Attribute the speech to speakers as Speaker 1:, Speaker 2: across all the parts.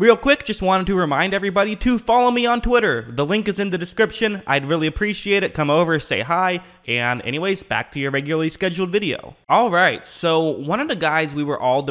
Speaker 1: Real quick, just wanted to remind everybody to follow me on Twitter. The link is in the description. I'd really appreciate it. Come over, say hi, and anyways, back to your regularly scheduled video. All right, so one of the guys we were all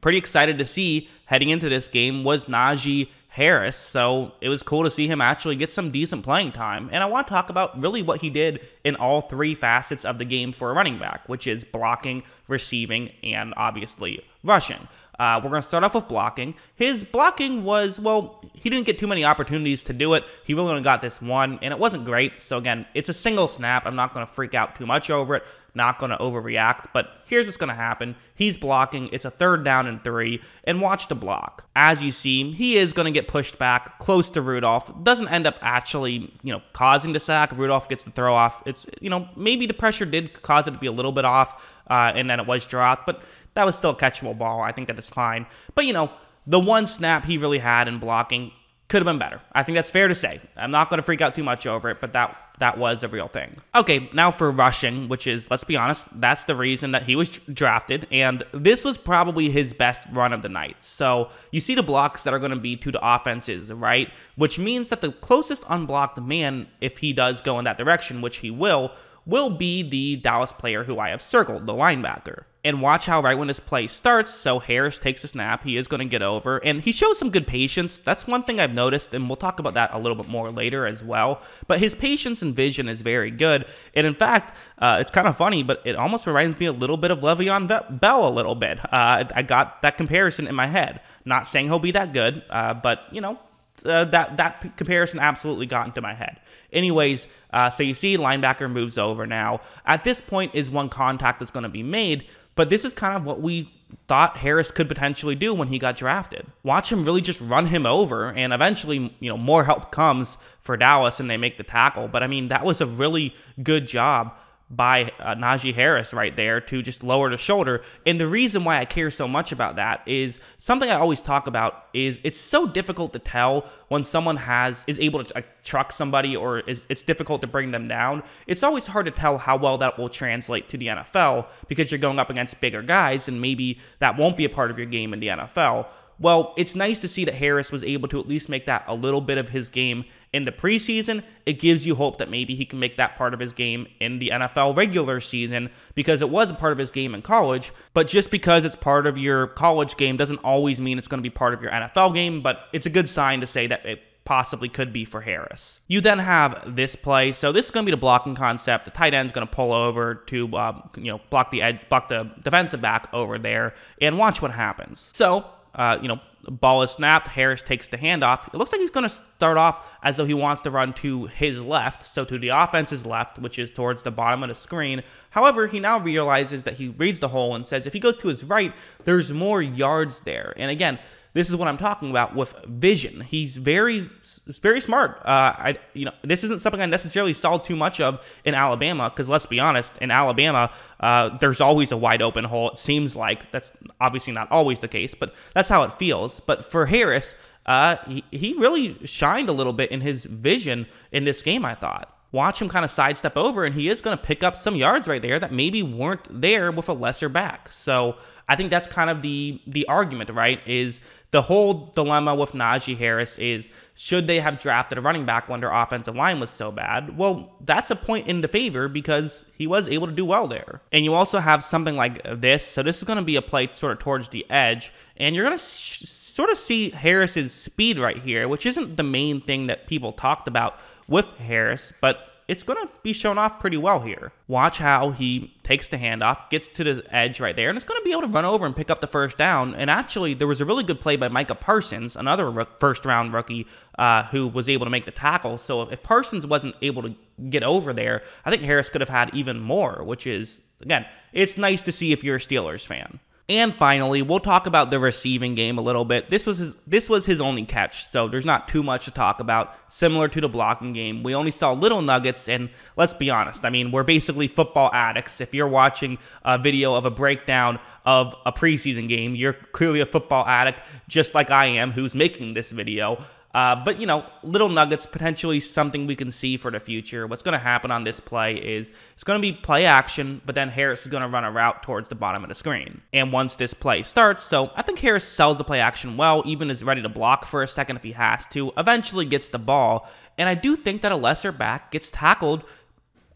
Speaker 1: pretty excited to see heading into this game was Najee Harris, so it was cool to see him actually get some decent playing time. And I want to talk about really what he did in all three facets of the game for a running back, which is blocking, receiving, and obviously rushing. Uh, we're going to start off with blocking. His blocking was, well, he didn't get too many opportunities to do it. He really only got this one, and it wasn't great. So, again, it's a single snap. I'm not going to freak out too much over it, not going to overreact. But here's what's going to happen he's blocking. It's a third down and three, and watch the block. As you see, he is going to get pushed back close to Rudolph. Doesn't end up actually, you know, causing the sack. Rudolph gets the throw off. It's, you know, maybe the pressure did cause it to be a little bit off, uh, and then it was dropped. But that was still a catchable ball. I think that is fine. But, you know, the one snap he really had in blocking could have been better. I think that's fair to say. I'm not going to freak out too much over it, but that that was a real thing. Okay, now for rushing, which is let's be honest, that's the reason that he was drafted and this was probably his best run of the night. So, you see the blocks that are going to be to the offenses, right? Which means that the closest unblocked man if he does go in that direction, which he will, will be the Dallas player who I have circled, the linebacker. And watch how right when this play starts, so Harris takes a snap, he is going to get over, and he shows some good patience. That's one thing I've noticed, and we'll talk about that a little bit more later as well. But his patience and vision is very good, and in fact, uh, it's kind of funny, but it almost reminds me a little bit of Le'Veon Bell a little bit. Uh, I got that comparison in my head. Not saying he'll be that good, uh, but you know, uh, that that comparison absolutely got into my head. Anyways, uh, so you see, linebacker moves over now. At this point, is one contact that's going to be made, but this is kind of what we thought Harris could potentially do when he got drafted. Watch him really just run him over, and eventually, you know, more help comes for Dallas and they make the tackle. But I mean, that was a really good job by uh, Najee Harris right there to just lower the shoulder. And the reason why I care so much about that is something I always talk about is it's so difficult to tell when someone has is able to uh, truck somebody or is, it's difficult to bring them down. It's always hard to tell how well that will translate to the NFL because you're going up against bigger guys and maybe that won't be a part of your game in the NFL well, it's nice to see that Harris was able to at least make that a little bit of his game in the preseason. It gives you hope that maybe he can make that part of his game in the NFL regular season because it was a part of his game in college. But just because it's part of your college game doesn't always mean it's going to be part of your NFL game, but it's a good sign to say that it possibly could be for Harris. You then have this play. So this is going to be the blocking concept. The tight end's going to pull over to um, you know block the edge, block the defensive back over there, and watch what happens. So uh, you know, ball is snapped. Harris takes the handoff. It looks like he's going to start off as though he wants to run to his left, so to the offense's left, which is towards the bottom of the screen. However, he now realizes that he reads the hole and says if he goes to his right, there's more yards there. And again, this is what I'm talking about with vision. He's very, very smart. Uh, I, you know, this isn't something I necessarily saw too much of in Alabama because let's be honest, in Alabama, uh, there's always a wide open hole. It seems like that's obviously not always the case, but that's how it feels. But for Harris, uh, he, he really shined a little bit in his vision in this game. I thought watch him kind of sidestep over, and he is going to pick up some yards right there that maybe weren't there with a lesser back. So I think that's kind of the the argument, right? Is the whole dilemma with Najee Harris is should they have drafted a running back when their offensive line was so bad? Well, that's a point in the favor because he was able to do well there. And you also have something like this. So this is going to be a play sort of towards the edge, and you're going to sh- sort of see Harris's speed right here, which isn't the main thing that people talked about with Harris, but it's going to be shown off pretty well here. Watch how he takes the handoff, gets to the edge right there, and it's going to be able to run over and pick up the first down. And actually, there was a really good play by Micah Parsons, another first round rookie uh, who was able to make the tackle. So if Parsons wasn't able to get over there, I think Harris could have had even more, which is, again, it's nice to see if you're a Steelers fan. And finally, we'll talk about the receiving game a little bit. This was his, this was his only catch, so there's not too much to talk about. Similar to the blocking game, we only saw little nuggets, and let's be honest. I mean, we're basically football addicts. If you're watching a video of a breakdown of a preseason game, you're clearly a football addict, just like I am, who's making this video. Uh, but, you know, little nuggets, potentially something we can see for the future. What's going to happen on this play is it's going to be play action, but then Harris is going to run a route towards the bottom of the screen. And once this play starts, so I think Harris sells the play action well, even is ready to block for a second if he has to, eventually gets the ball. And I do think that a lesser back gets tackled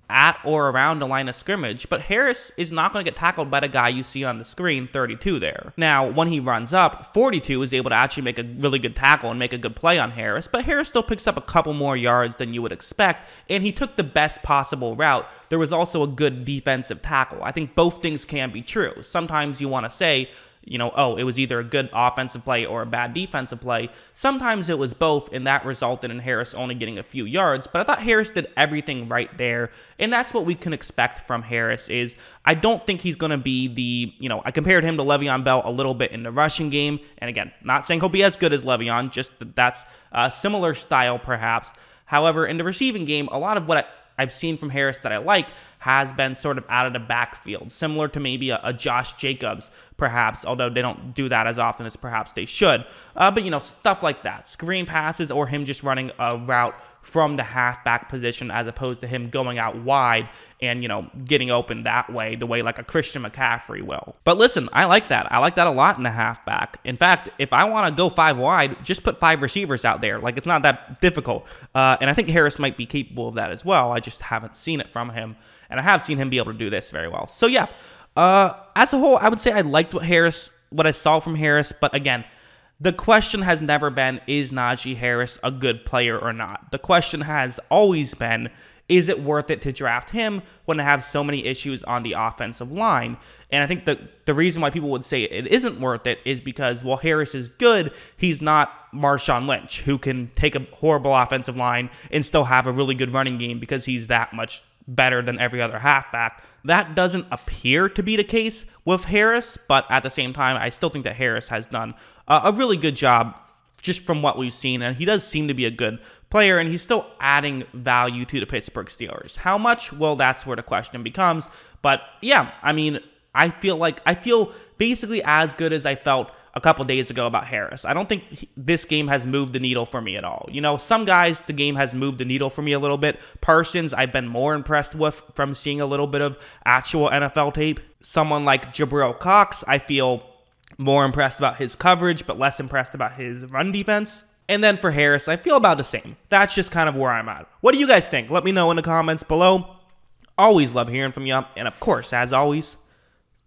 Speaker 1: at or around the line of scrimmage, but Harris is not going to get tackled by the guy you see on the screen, 32 there. Now, when he runs up, 42 is able to actually make a really good tackle and make a good play on Harris, but Harris still picks up a couple more yards than you would expect, and he took the best possible route. There was also a good defensive tackle. I think both things can be true. Sometimes you want to say, you know, oh, it was either a good offensive play or a bad defensive play. Sometimes it was both, and that resulted in Harris only getting a few yards. But I thought Harris did everything right there, and that's what we can expect from Harris. Is I don't think he's going to be the, you know, I compared him to Le'Veon Bell a little bit in the rushing game, and again, not saying he'll be as good as Le'Veon, just that that's a similar style perhaps. However, in the receiving game, a lot of what I, I've seen from Harris that I like has been sort of out of the backfield, similar to maybe a, a Josh Jacobs, perhaps, although they don't do that as often as perhaps they should. Uh, but, you know, stuff like that screen passes or him just running a route from the halfback position as opposed to him going out wide and, you know, getting open that way, the way like a Christian McCaffrey will. But listen, I like that. I like that a lot in the halfback. In fact, if I want to go five wide, just put five receivers out there. Like it's not that difficult. Uh, and I think Harris might be capable of that as well. I just haven't seen it from him. And I have seen him be able to do this very well. So yeah, uh, as a whole, I would say I liked what Harris, what I saw from Harris. But again, the question has never been is Najee Harris a good player or not? The question has always been is it worth it to draft him when I have so many issues on the offensive line? And I think the the reason why people would say it isn't worth it is because while Harris is good, he's not Marshawn Lynch, who can take a horrible offensive line and still have a really good running game because he's that much better than every other halfback. That doesn't appear to be the case with Harris, but at the same time, I still think that Harris has done a really good job just from what we've seen, and he does seem to be a good player, and he's still adding value to the Pittsburgh Steelers. How much? Well, that's where the question becomes. But yeah, I mean, I feel like I feel basically as good as I felt a couple days ago about Harris. I don't think he, this game has moved the needle for me at all. You know, some guys the game has moved the needle for me a little bit. Parsons, I've been more impressed with from seeing a little bit of actual NFL tape. Someone like Jabril Cox, I feel more impressed about his coverage, but less impressed about his run defense. And then for Harris, I feel about the same. That's just kind of where I'm at. What do you guys think? Let me know in the comments below. Always love hearing from you. And of course, as always,